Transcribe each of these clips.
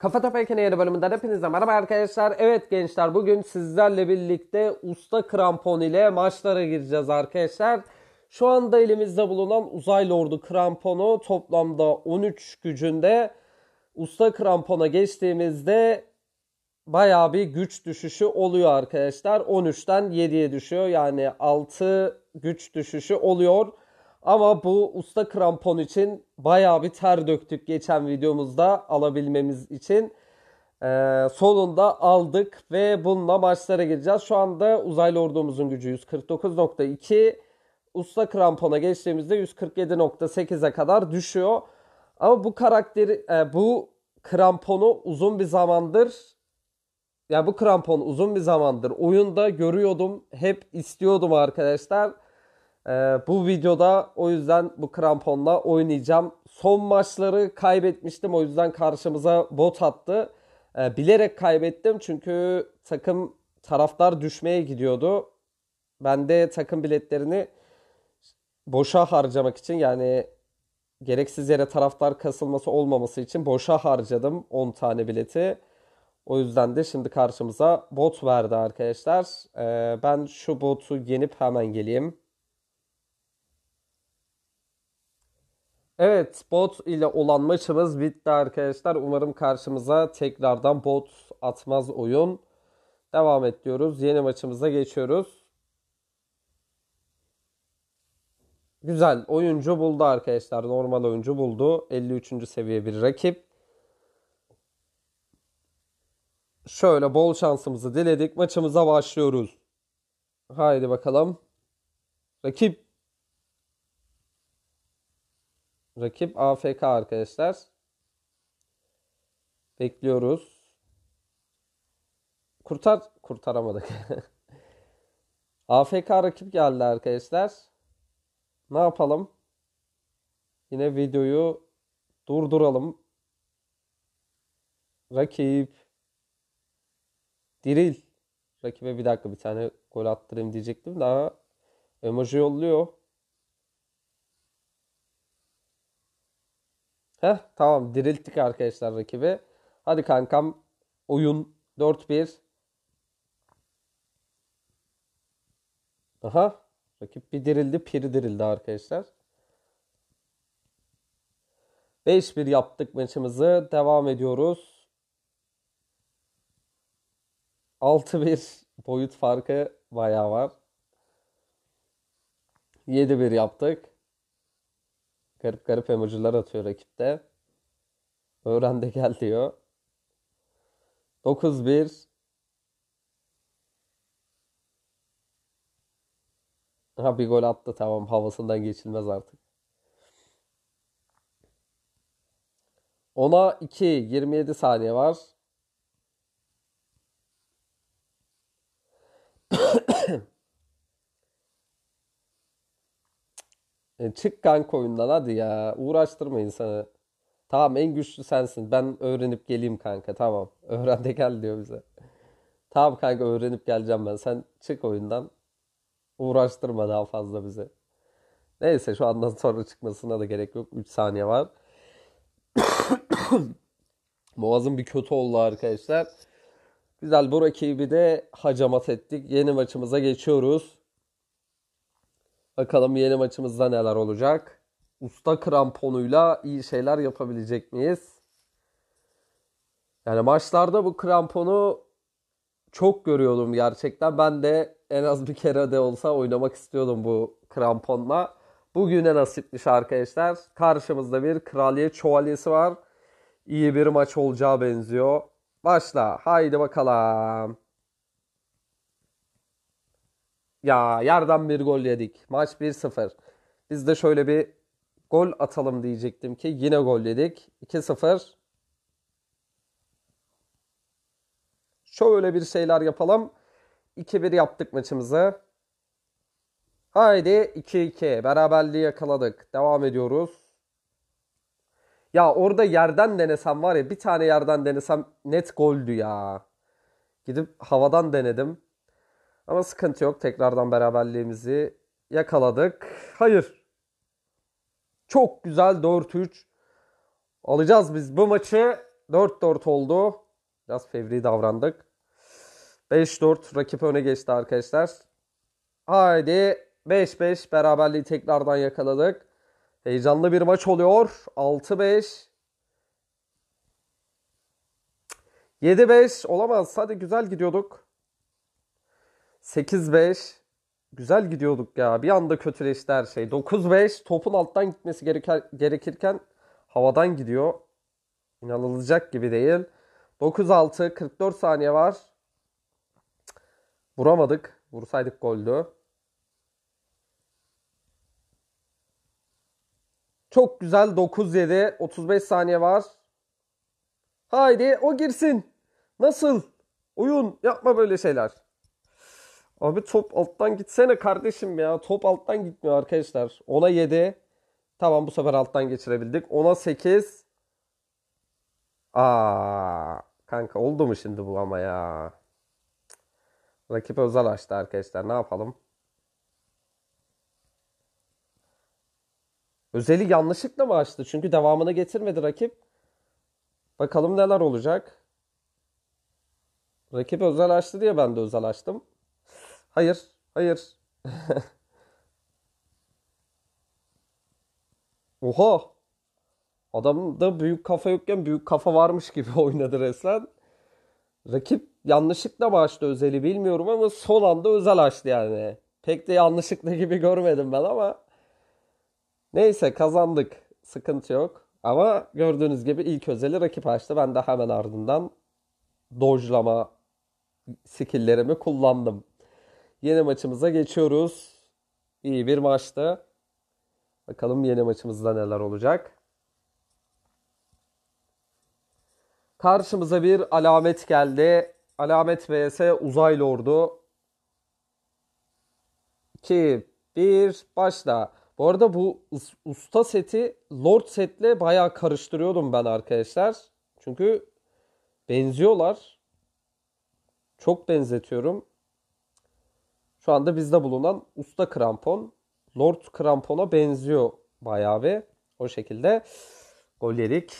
Kafa Tepe Yeni bölümünden hepinize merhaba arkadaşlar. Evet gençler bugün sizlerle birlikte usta krampon ile maçlara gireceğiz arkadaşlar. Şu anda elimizde bulunan uzay lordu kramponu toplamda 13 gücünde. Usta krampona geçtiğimizde baya bir güç düşüşü oluyor arkadaşlar. 13'ten 7'ye düşüyor yani 6 güç düşüşü oluyor. Ama bu usta krampon için bayağı bir ter döktük geçen videomuzda alabilmemiz için. Ee, sonunda aldık ve bununla maçlara gireceğiz. Şu anda uzaylı ordumuzun gücü 149.2. Usta krampona geçtiğimizde 147.8'e kadar düşüyor. Ama bu karakteri, e, bu kramponu uzun bir zamandır yani bu krampon uzun bir zamandır oyunda görüyordum. Hep istiyordum arkadaşlar. Ee, bu videoda o yüzden bu kramponla oynayacağım. Son maçları kaybetmiştim o yüzden karşımıza bot attı. Ee, bilerek kaybettim çünkü takım taraftar düşmeye gidiyordu. Ben de takım biletlerini boşa harcamak için yani gereksiz yere taraftar kasılması olmaması için boşa harcadım 10 tane bileti. O yüzden de şimdi karşımıza bot verdi arkadaşlar. Ee, ben şu botu yenip hemen geleyim. Evet bot ile olan maçımız bitti arkadaşlar. Umarım karşımıza tekrardan bot atmaz oyun. Devam ediyoruz. Yeni maçımıza geçiyoruz. Güzel oyuncu buldu arkadaşlar. Normal oyuncu buldu. 53. seviye bir rakip. Şöyle bol şansımızı diledik. Maçımıza başlıyoruz. Haydi bakalım. Rakip Rakip AFK arkadaşlar. Bekliyoruz. Kurtar kurtaramadık. AFK rakip geldi arkadaşlar. Ne yapalım? Yine videoyu durduralım. Rakip diril. Rakibe bir dakika bir tane gol attırayım diyecektim daha emoji yolluyor. Heh tamam dirilttik arkadaşlar rakibi. Hadi kankam oyun 4-1. Aha rakip bir dirildi piri dirildi arkadaşlar. 5-1 yaptık maçımızı. Devam ediyoruz. 6-1 boyut farkı bayağı var. 7-1 yaptık. Garip garip emojiler atıyor rakipte. Öğren de gel diyor. 9-1 Ha bir gol attı tamam havasından geçilmez artık. 10'a 2 27 saniye var. E, çık kanka oyundan hadi ya. Uğraştırma insanı. Tamam en güçlü sensin. Ben öğrenip geleyim kanka. Tamam. Öğren de gel diyor bize. Tamam kanka öğrenip geleceğim ben. Sen çık oyundan. Uğraştırma daha fazla bize. Neyse şu andan sonra çıkmasına da gerek yok. 3 saniye var. Boğazım bir kötü oldu arkadaşlar. Güzel bu rakibi de hacamat ettik. Yeni maçımıza geçiyoruz. Bakalım yeni maçımızda neler olacak. Usta kramponuyla iyi şeyler yapabilecek miyiz? Yani maçlarda bu kramponu çok görüyordum gerçekten. Ben de en az bir kere de olsa oynamak istiyordum bu kramponla. Bugüne nasipmiş arkadaşlar. Karşımızda bir kraliyet şövalyesi var. İyi bir maç olacağı benziyor. Başla. Haydi bakalım. Ya yerden bir gol yedik. Maç 1-0. Biz de şöyle bir gol atalım diyecektim ki yine gol yedik. 2-0. Şöyle bir şeyler yapalım. 2-1 yaptık maçımızı. Haydi 2-2. Beraberliği yakaladık. Devam ediyoruz. Ya orada yerden denesem var ya bir tane yerden denesem net goldü ya. Gidip havadan denedim. Ama sıkıntı yok. Tekrardan beraberliğimizi yakaladık. Hayır. Çok güzel 4-3 alacağız biz bu maçı. 4-4 oldu. Biraz fevri davrandık. 5-4 rakip öne geçti arkadaşlar. Haydi 5-5 beraberliği tekrardan yakaladık. Heyecanlı bir maç oluyor. 6-5. 7-5 olamaz. Hadi güzel gidiyorduk. 8-5 güzel gidiyorduk ya. Bir anda kötüleşti her şey. 9-5 topun alttan gitmesi gereker, gerekirken havadan gidiyor. İnanılacak gibi değil. 9-6 44 saniye var. Vuramadık. Vursaydık goldü. Çok güzel 9-7 35 saniye var. Haydi o girsin. Nasıl? Oyun yapma böyle şeyler. Abi top alttan gitsene kardeşim ya. Top alttan gitmiyor arkadaşlar. Ona 7. Tamam bu sefer alttan geçirebildik. Ona 8. Aa, kanka oldu mu şimdi bu ama ya. Rakip özel açtı arkadaşlar. Ne yapalım? Özeli yanlışlıkla mı açtı? Çünkü devamını getirmedi rakip. Bakalım neler olacak. Rakip özel açtı diye ben de özel açtım. Hayır, hayır. Oha! Adamda büyük kafa yokken büyük kafa varmış gibi oynadı resmen. Rakip yanlışlıkla mı açtı özeli bilmiyorum ama son anda özel açtı yani. Pek de yanlışlıkla gibi görmedim ben ama. Neyse kazandık. Sıkıntı yok. Ama gördüğünüz gibi ilk özeli rakip açtı. Ben de hemen ardından dojlama skilllerimi kullandım. Yeni maçımıza geçiyoruz. İyi bir maçtı. Bakalım yeni maçımızda neler olacak. Karşımıza bir alamet geldi. Alamet vs Uzay Lordu. 2 1 başla. Bu arada bu usta seti Lord setle bayağı karıştırıyordum ben arkadaşlar. Çünkü benziyorlar. Çok benzetiyorum. Şu anda bizde bulunan usta krampon Lord krampona benziyor bayağı ve o şekilde golerik. yedik.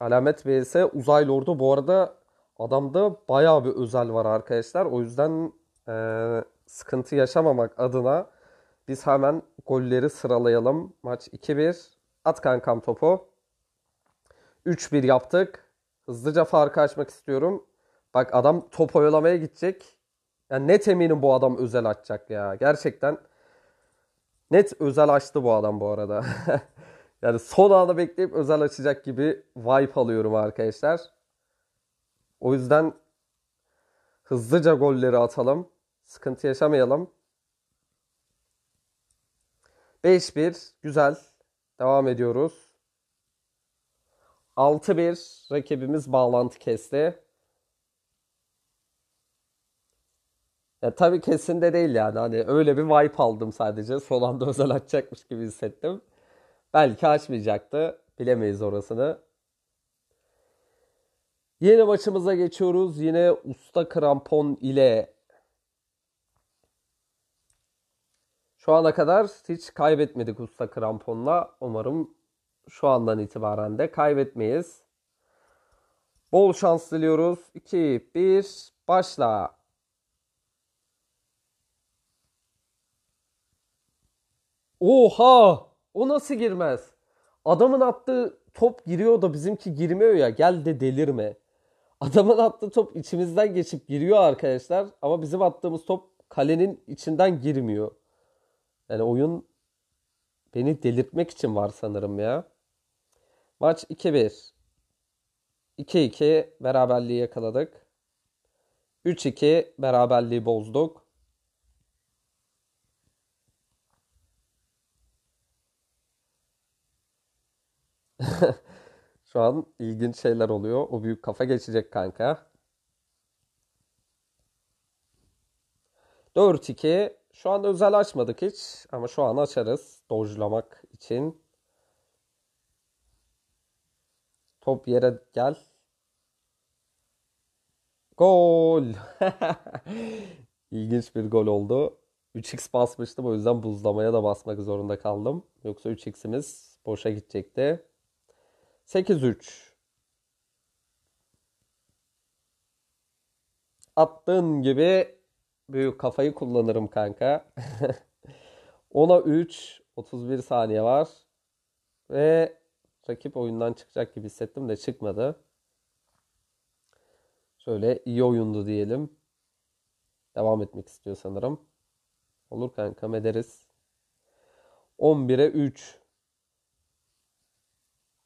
Alamet vs Uzay Lord'u bu arada adamda bayağı bir özel var arkadaşlar. O yüzden e, sıkıntı yaşamamak adına biz hemen golleri sıralayalım. Maç 2-1. At kankam topu. 3-1 yaptık. Hızlıca farkı açmak istiyorum. Bak adam top oyalamaya gidecek. Yani net eminim bu adam özel açacak ya. Gerçekten net özel açtı bu adam bu arada. yani son anda bekleyip özel açacak gibi vibe alıyorum arkadaşlar. O yüzden hızlıca golleri atalım. Sıkıntı yaşamayalım. 5-1 güzel. Devam ediyoruz. 6-1 rakibimiz bağlantı kesti. Ya tabii kesin de değil yani. Hani öyle bir vibe aldım sadece. Son anda özel açacakmış gibi hissettim. Belki açmayacaktı. Bilemeyiz orasını. Yeni maçımıza geçiyoruz. Yine usta krampon ile şu ana kadar hiç kaybetmedik usta kramponla. Umarım şu andan itibaren de kaybetmeyiz. Bol şans diliyoruz. 2 1 başla. Oha! O nasıl girmez? Adamın attığı top giriyor da bizimki girmiyor ya. Gel de delirme. Adamın attığı top içimizden geçip giriyor arkadaşlar. Ama bizim attığımız top kalenin içinden girmiyor. Yani oyun beni delirtmek için var sanırım ya. Maç 2-1. 2-2 beraberliği yakaladık. 3-2 beraberliği bozduk. Şu an ilginç şeyler oluyor. O büyük kafa geçecek kanka. 4-2. Şu an özel açmadık hiç. Ama şu an açarız. Dojlamak için. Top yere gel. Gol. İlginç bir gol oldu. 3x basmıştım o yüzden buzlamaya da basmak zorunda kaldım. Yoksa 3x'imiz boşa gidecekti. 8-3 Attığın gibi büyük kafayı kullanırım kanka. 10'a 3 31 saniye var. Ve rakip oyundan çıkacak gibi hissettim de çıkmadı. Şöyle iyi oyundu diyelim. Devam etmek istiyor sanırım. Olur kanka, ederiz. 11'e 3.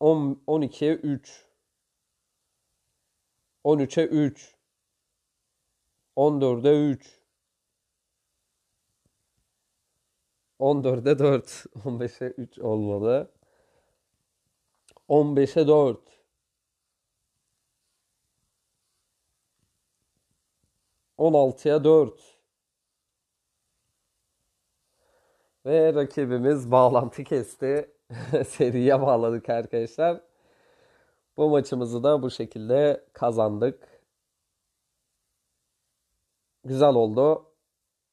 10, 12'ye 3. 13'e 3. 14'e 3. 14'e 4. 15'e 3 olmalı. 15'e 4. 16'ya 4. Ve rakibimiz bağlantı kesti. seriye bağladık arkadaşlar. Bu maçımızı da bu şekilde kazandık. Güzel oldu.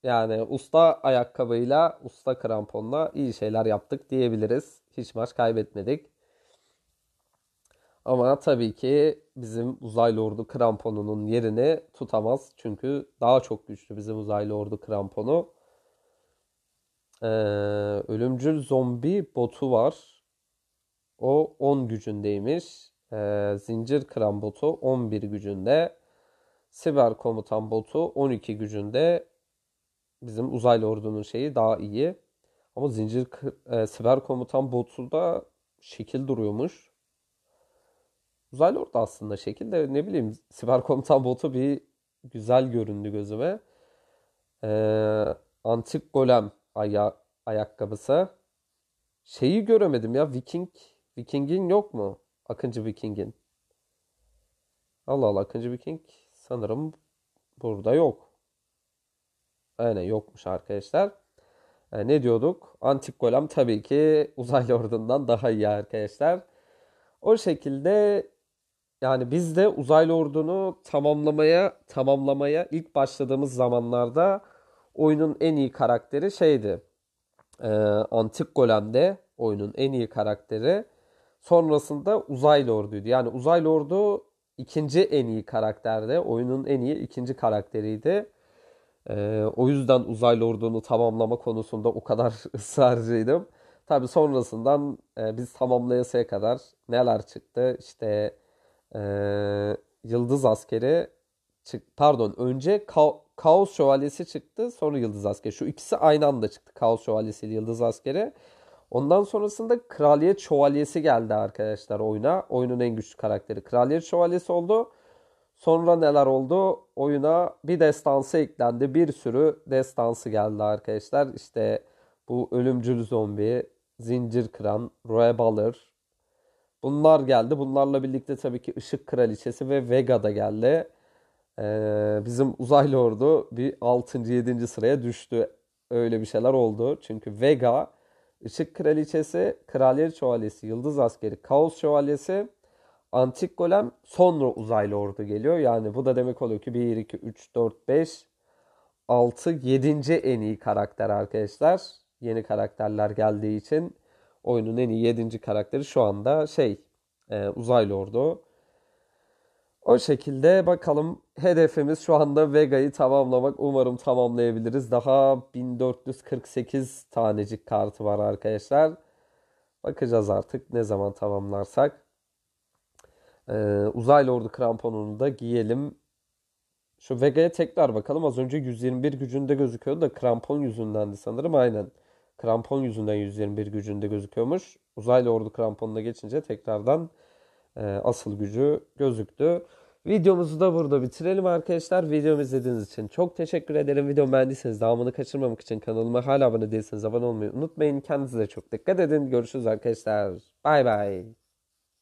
Yani usta ayakkabıyla, usta kramponla iyi şeyler yaptık diyebiliriz. Hiç maç kaybetmedik. Ama tabii ki bizim uzaylı ordu kramponunun yerini tutamaz. Çünkü daha çok güçlü bizim uzaylı ordu kramponu. Ee, ölümcül zombi botu var. O 10 gücündeymiş. Ee, zincir kıran botu 11 gücünde. Siber komutan botu 12 gücünde. Bizim uzaylı ordunun şeyi daha iyi. Ama zincir e, siber komutan botu da şekil duruyormuş. Uzaylı ordu aslında şekil de ne bileyim siber komutan botu bir güzel göründü gözüme. Ee, antik golem aya ayakkabısı. Şeyi göremedim ya Viking. Viking'in yok mu? Akıncı Viking'in. Allah Allah Akıncı Viking sanırım burada yok. Aynen yokmuş arkadaşlar. E, ne diyorduk? Antik Golem tabii ki uzay lordundan daha iyi arkadaşlar. O şekilde yani biz de uzay lordunu tamamlamaya tamamlamaya ilk başladığımız zamanlarda oyunun en iyi karakteri şeydi. E, Antik Golem'de oyunun en iyi karakteri. Sonrasında Uzay Lordu'ydu. Yani Uzay Lordu ikinci en iyi karakterdi Oyunun en iyi ikinci karakteriydi. E, o yüzden Uzay Lordu'nu tamamlama konusunda o kadar ısrarcıydım. Tabi sonrasından e, biz tamamlayasaya kadar neler çıktı? İşte e, Yıldız Askeri çık pardon önce Ka- Kaos Şövalyesi çıktı. Sonra Yıldız Askeri. Şu ikisi aynı anda çıktı. Kaos Şövalyesi ile Yıldız Askeri. Ondan sonrasında Kraliyet Şövalyesi geldi arkadaşlar oyuna. Oyunun en güçlü karakteri Kraliyet Şövalyesi oldu. Sonra neler oldu? Oyuna bir destansı eklendi. Bir sürü destansı geldi arkadaşlar. İşte bu ölümcül zombi, zincir kıran, Roe Balır. Bunlar geldi. Bunlarla birlikte tabii ki Işık Kraliçesi ve Vega da geldi. Ee, bizim uzaylı ordu bir 6. 7. sıraya düştü. Öyle bir şeyler oldu. Çünkü Vega, Işık Kraliçesi, Kraliyet Şövalyesi, Yıldız Askeri, Kaos Şövalyesi, Antik Golem sonra uzaylı ordu geliyor. Yani bu da demek oluyor ki 1, 2, 3, 4, 5, 6, 7. en iyi karakter arkadaşlar. Yeni karakterler geldiği için oyunun en iyi 7. karakteri şu anda şey e, uzaylı ordu. O şekilde bakalım hedefimiz şu anda Vega'yı tamamlamak. Umarım tamamlayabiliriz. Daha 1448 tanecik kartı var arkadaşlar. Bakacağız artık ne zaman tamamlarsak. Ee, Uzaylı Ordu kramponunu da giyelim. Şu Vega'ya tekrar bakalım. Az önce 121 gücünde gözüküyordu da krampon yüzündendi sanırım aynen. Krampon yüzünden 121 gücünde gözüküyormuş. Uzaylı Ordu kramponuna geçince tekrardan ee, asıl gücü gözüktü. Videomuzu da burada bitirelim arkadaşlar. Videomu izlediğiniz için çok teşekkür ederim. Videomu beğendiyseniz devamını kaçırmamak için kanalıma hala abone değilseniz abone olmayı unutmayın. Kendinize çok dikkat edin. Görüşürüz arkadaşlar. Bay bay.